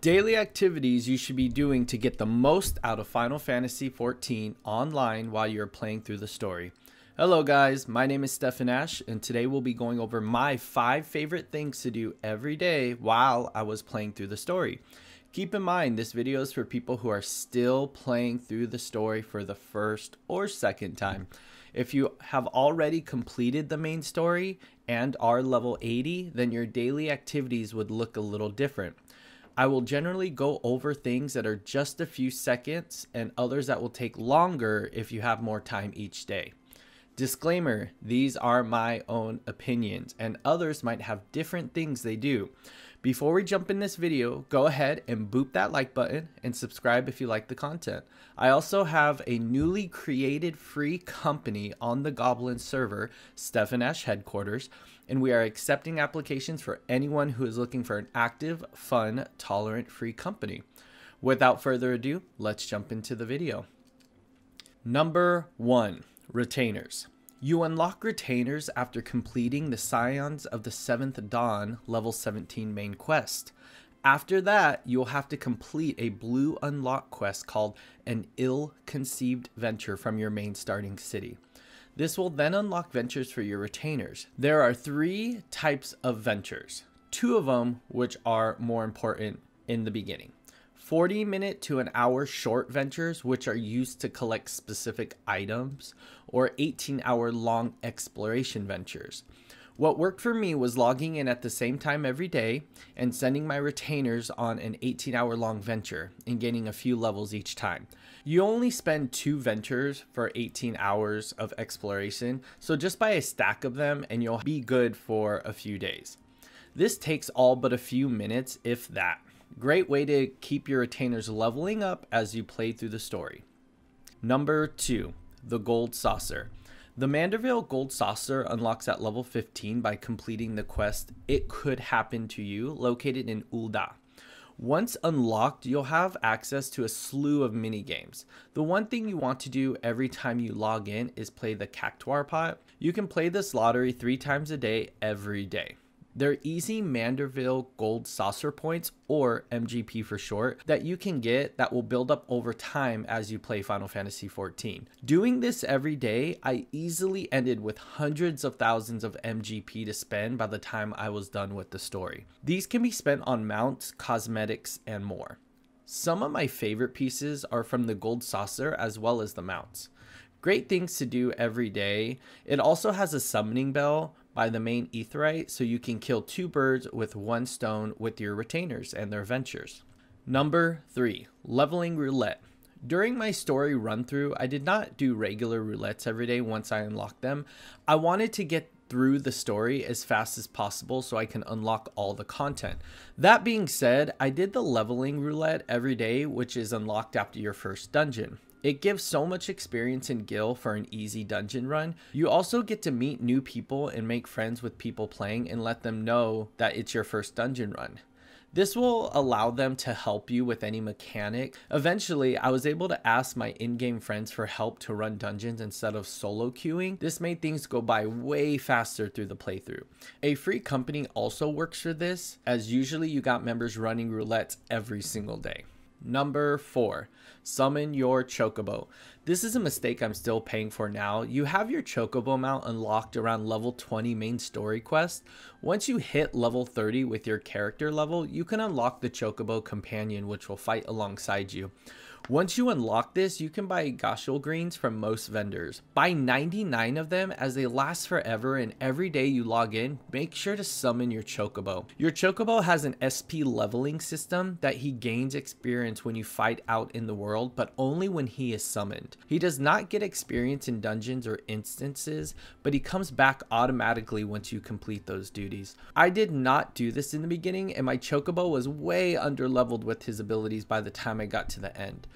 Daily activities you should be doing to get the most out of Final Fantasy XIV online while you're playing through the story. Hello guys, my name is Stefan Ash and today we'll be going over my 5 favorite things to do every day while I was playing through the story. Keep in mind this video is for people who are still playing through the story for the first or second time. If you have already completed the main story and are level 80, then your daily activities would look a little different. I will generally go over things that are just a few seconds and others that will take longer if you have more time each day. Disclaimer, these are my own opinions and others might have different things they do. Before we jump in this video, go ahead and boop that like button and subscribe if you like the content. I also have a newly created free company on the Goblin server, Stefan Ash headquarters, and we are accepting applications for anyone who is looking for an active, fun, tolerant free company. Without further ado, let's jump into the video. Number one, retainers. You unlock retainers after completing the Scions of the Seventh Dawn level 17 main quest. After that, you'll have to complete a blue unlock quest called An Ill Conceived Venture from your main starting city. This will then unlock ventures for your retainers. There are three types of ventures, two of them which are more important in the beginning. 40 minute to an hour short ventures, which are used to collect specific items, or 18 hour long exploration ventures. What worked for me was logging in at the same time every day and sending my retainers on an 18 hour long venture and gaining a few levels each time. You only spend two ventures for 18 hours of exploration, so just buy a stack of them and you'll be good for a few days. This takes all but a few minutes, if that. Great way to keep your retainers leveling up as you play through the story. Number 2, the Gold Saucer. The Manderville Gold Saucer unlocks at level 15 by completing the quest It Could Happen to You, located in Ulda. Once unlocked, you'll have access to a slew of mini games. The one thing you want to do every time you log in is play the Cactuar Pot. You can play this lottery three times a day every day. They're easy Manderville Gold Saucer points, or MGP for short, that you can get that will build up over time as you play Final Fantasy XIV. Doing this every day, I easily ended with hundreds of thousands of MGP to spend by the time I was done with the story. These can be spent on mounts, cosmetics, and more. Some of my favorite pieces are from the gold saucer as well as the mounts. Great things to do every day. It also has a summoning bell, by the main etherite, so you can kill two birds with one stone with your retainers and their ventures. Number 3. Leveling Roulette. During my story run through, I did not do regular roulettes every day once I unlocked them. I wanted to get through the story as fast as possible so I can unlock all the content. That being said, I did the leveling roulette every day, which is unlocked after your first dungeon. It gives so much experience in Gil for an easy dungeon run. You also get to meet new people and make friends with people playing and let them know that it's your first dungeon run. This will allow them to help you with any mechanic. Eventually, I was able to ask my in-game friends for help to run dungeons instead of solo queuing. This made things go by way faster through the playthrough. A free company also works for this, as usually you got members running roulettes every single day. Number four, summon your chocobo. This is a mistake I'm still paying for now. You have your chocobo mount unlocked around level 20 main story quest. Once you hit level 30 with your character level, you can unlock the chocobo companion which will fight alongside you. Once you unlock this, you can buy Goshul Greens from most vendors. Buy 99 of them as they last forever and every day you log in, make sure to summon your Chocobo. Your Chocobo has an SP leveling system that he gains experience experience when you fight out in the world, but only when he is summoned. He does not get experience in dungeons or instances, but he comes back automatically once you complete those duties. I did not do this in the beginning, and my Chocobo was way underleveled with his abilities by the time I got to the end.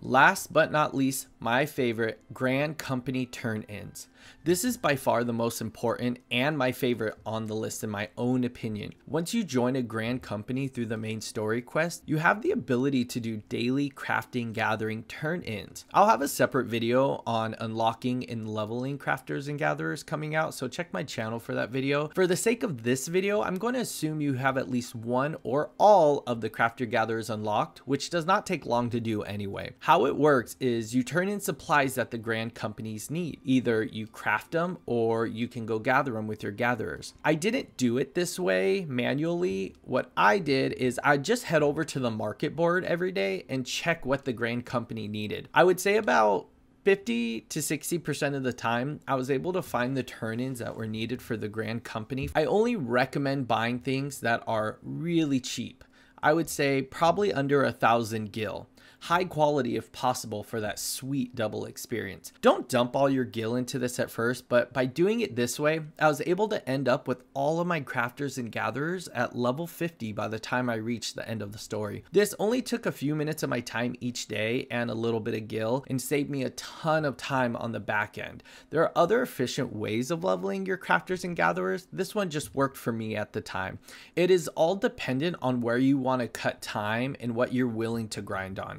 Last but not least, my favorite, Grand Company Turn-Ins. This is by far the most important and my favorite on the list in my own opinion. Once you join a Grand Company through the main story quest, you have the ability to do daily crafting gathering turn-ins. I'll have a separate video on unlocking and leveling crafters and gatherers coming out, so check my channel for that video. For the sake of this video, I'm going to assume you have at least one or all of the crafter gatherers unlocked, which does not take long to do anyway. How it works is you turn in supplies that the grand companies need. Either you craft them or you can go gather them with your gatherers. I didn't do it this way manually. What I did is I just head over to the market board every day and check what the grand company needed. I would say about 50 to 60% of the time, I was able to find the turn ins that were needed for the grand company. I only recommend buying things that are really cheap. I would say probably under a thousand gil high quality if possible for that sweet double experience. Don't dump all your gill into this at first, but by doing it this way, I was able to end up with all of my crafters and gatherers at level 50 by the time I reached the end of the story. This only took a few minutes of my time each day and a little bit of gill and saved me a ton of time on the back end. There are other efficient ways of leveling your crafters and gatherers. This one just worked for me at the time. It is all dependent on where you want to cut time and what you're willing to grind on.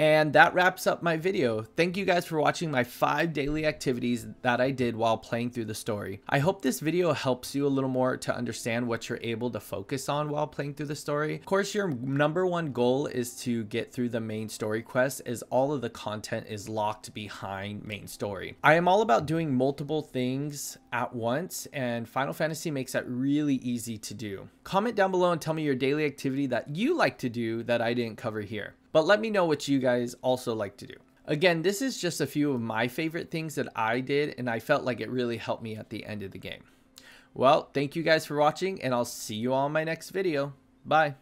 And that wraps up my video. Thank you guys for watching my five daily activities that I did while playing through the story. I hope this video helps you a little more to understand what you're able to focus on while playing through the story. Of course, your number one goal is to get through the main story quest as all of the content is locked behind main story. I am all about doing multiple things at once and Final Fantasy makes that really easy to do. Comment down below and tell me your daily activity that you like to do that I didn't cover here. But let me know what you guys also like to do. Again, this is just a few of my favorite things that I did and I felt like it really helped me at the end of the game. Well, thank you guys for watching and I'll see you all in my next video. Bye.